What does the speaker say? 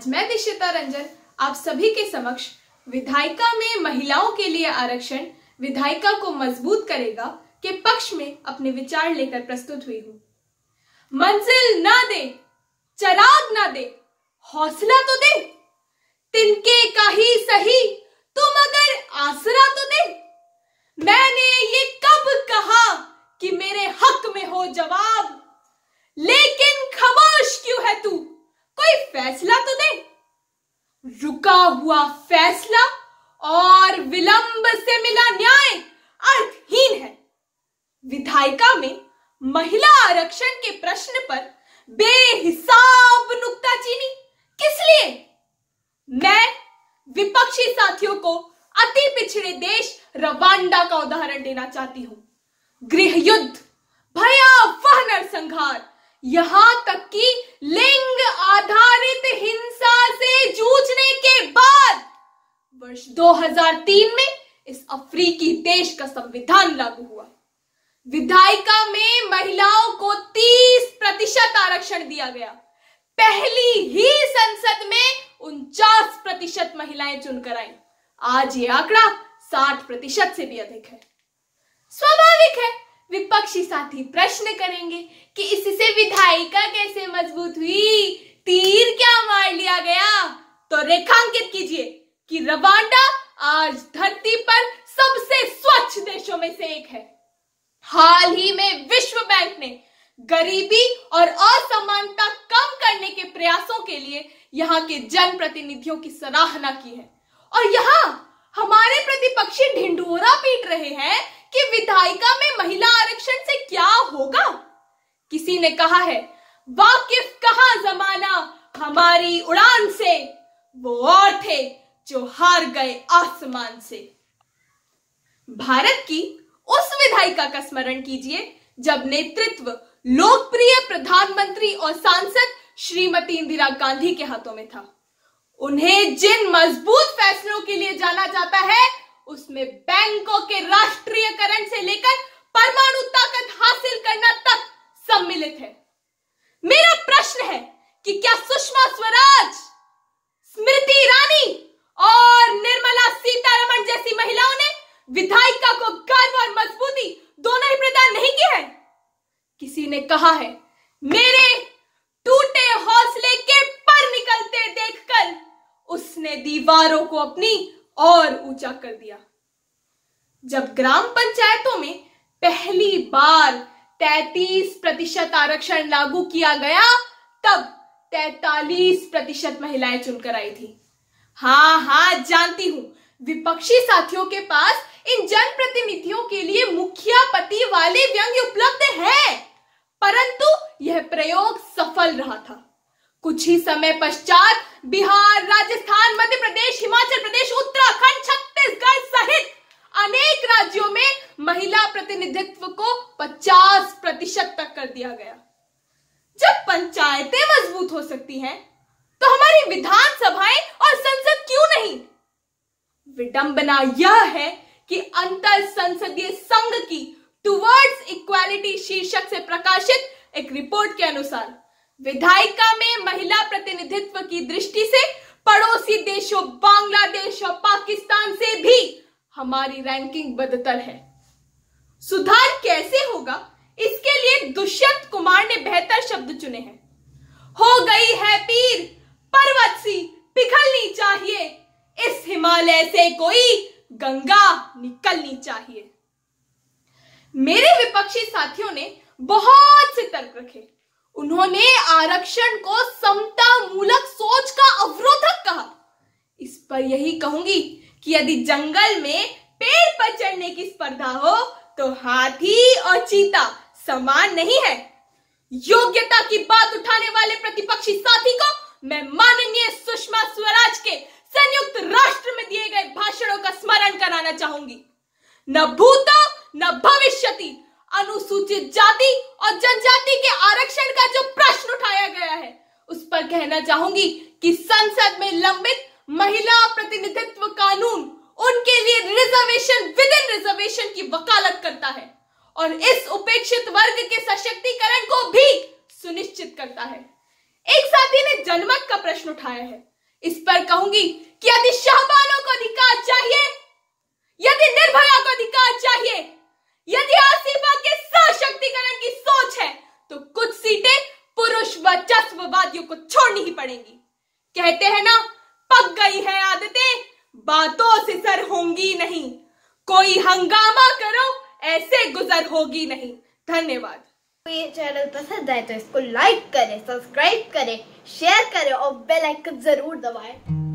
आज मैं दिशिता रंजन आप सभी के समक्ष विधायिका में महिलाओं के लिए आरक्षण विधायिका को मजबूत करेगा के पक्ष में अपने विचार लेकर प्रस्तुत हुई हूं मंजिल ना दे चराग ना दे हौसला तो दे तिनके का ही सही तुम अगर आसरा तो दे मैंने ये कब कहा कि मेरे हक में हो जवाब लेके कोई फैसला तो दे रुका हुआ फैसला और विलंब से मिला न्याय अर्थहीन है विधायिका में महिला आरक्षण के प्रश्न पर बेहिसाब नुक्ताचीनी किस लिए मैं विपक्षी साथियों को अति पिछड़े देश रवांडा का उदाहरण देना चाहती हूं गृह युद्ध भयावह नरसंहार यहां तक कि लिंग आधारित हिंसा से जूझने के बाद वर्ष 2003 में इस अफ्रीकी देश का संविधान लागू हुआ विधायिका में महिलाओं को 30 प्रतिशत आरक्षण दिया गया पहली ही संसद में उनचास प्रतिशत महिलाएं चुनकर आई आज ये आंकड़ा 60 प्रतिशत से भी अधिक है स्वाभाविक है विपक्षी साथी प्रश्न करेंगे कि इससे विधायिका कैसे मजबूत हुई तीर क्या मार लिया गया तो रेखांकित कीजिए कि रवांडा आज धरती पर सबसे स्वच्छ देशों में से एक है हाल ही में विश्व बैंक ने गरीबी और असमानता कम करने के प्रयासों के लिए यहाँ के जनप्रतिनिधियों की सराहना की है और यहाँ हमारे प्रतिपक्षी ढिंडोरा पीट रहे हैं कि विधायिका में महिला आरक्षण से क्या होगा किसी ने कहा है वाकिफ कहा जमाना हमारी उड़ान से वो और थे जो हार गए आसमान से भारत की उस विधायिका का स्मरण कीजिए जब नेतृत्व लोकप्रिय प्रधानमंत्री और सांसद श्रीमती इंदिरा गांधी के हाथों में था उन्हें जिन मजबूत फैसलों के लिए जाना जाता है उसमें बैंकों के राष्ट्रीयकरण से लेकर परमाणु ताकत हासिल करना तक सम्मिलित है मेरा प्रश्न है कि क्या सुषमा स्वराज स्मृति ईरानी और निर्मला सीतारमण जैसी महिलाओं ने विधायिका को गर्व और मजबूती दोनों ही प्रदान नहीं किया है किसी ने कहा है मेरे टूटे हौसले के पर निकलते देखकर उसने दीवारों को अपनी और ऊंचा कर दिया जब ग्राम पंचायतों में पहली बार 33 प्रतिशत आरक्षण लागू किया गया तब 43 प्रतिशत महिलाएं चुनकर आई थी हा हा जानती हूं विपक्षी साथियों के पास इन जनप्रतिनिधियों के लिए मुखिया पति वाले व्यंग उपलब्ध है परंतु यह प्रयोग सफल रहा था कुछ ही समय पश्चात बिहार राजस्थान प्रतिनिधित्व को 50 प्रतिशत तक कर दिया गया जब पंचायतें मजबूत हो सकती हैं तो हमारी विधानसभाएं और संसद क्यों नहीं विडंबना यह है कि अंतर संसदीय संघ की टुवर्ड्स इक्वालिटी शीर्षक से प्रकाशित एक रिपोर्ट के अनुसार विधायिका में महिला प्रतिनिधित्व की दृष्टि से पड़ोसी देशों बांग्लादेश और पाकिस्तान से भी हमारी रैंकिंग बदतर है सुधार कैसे होगा इसके लिए दुष्यंत कुमार ने बेहतर शब्द चुने हैं हो गई है पीर पर्वत सी पिघलनी चाहिए इस हिमालय से कोई गंगा निकलनी चाहिए मेरे विपक्षी साथियों ने बहुत से तर्क रखे उन्होंने आरक्षण को समता मूलक सोच का अवरोधक कहा इस पर यही कहूंगी कि यदि जंगल में पेड़ पर चढ़ने की स्पर्धा हो तो हाथी और चीता समान नहीं है योग्यता की बात उठाने वाले प्रतिपक्षी साथी को मैं माननीय सुषमा स्वराज के संयुक्त राष्ट्र में दिए गए भाषणों का स्मरण कराना चाहूंगी न भूत न भविष्य अनुसूचित जाति और जनजाति के आरक्षण का जो प्रश्न उठाया गया है उस पर कहना चाहूंगी कि संसद में लंबित महिला प्रतिनिधित्व कानून उनके लिए रिजर्वेशन विद इन रिजर्वेशन की वकालत करता है और इस उपेक्षित वर्ग के सशक्तिकरण को भी सुनिश्चित करता है एक साथी ने जनमत का प्रश्न उठाया है इस पर कहूंगी कि यदि शाहबानों को अधिकार चाहिए यदि निर्भया को अधिकार चाहिए यदि आसिफा के सशक्तिकरण की सोच है तो कुछ सीटें पुरुष वर्चस्ववादियों को छोड़नी ही पड़ेंगी कहते हैं ना पक गई है आदतें बातों से सर होंगी नहीं कोई हंगामा करो ऐसे गुजर होगी नहीं धन्यवाद ये चैनल पसंद आए तो इसको लाइक करें सब्सक्राइब करें शेयर करें और बेल आइकन जरूर दबाएं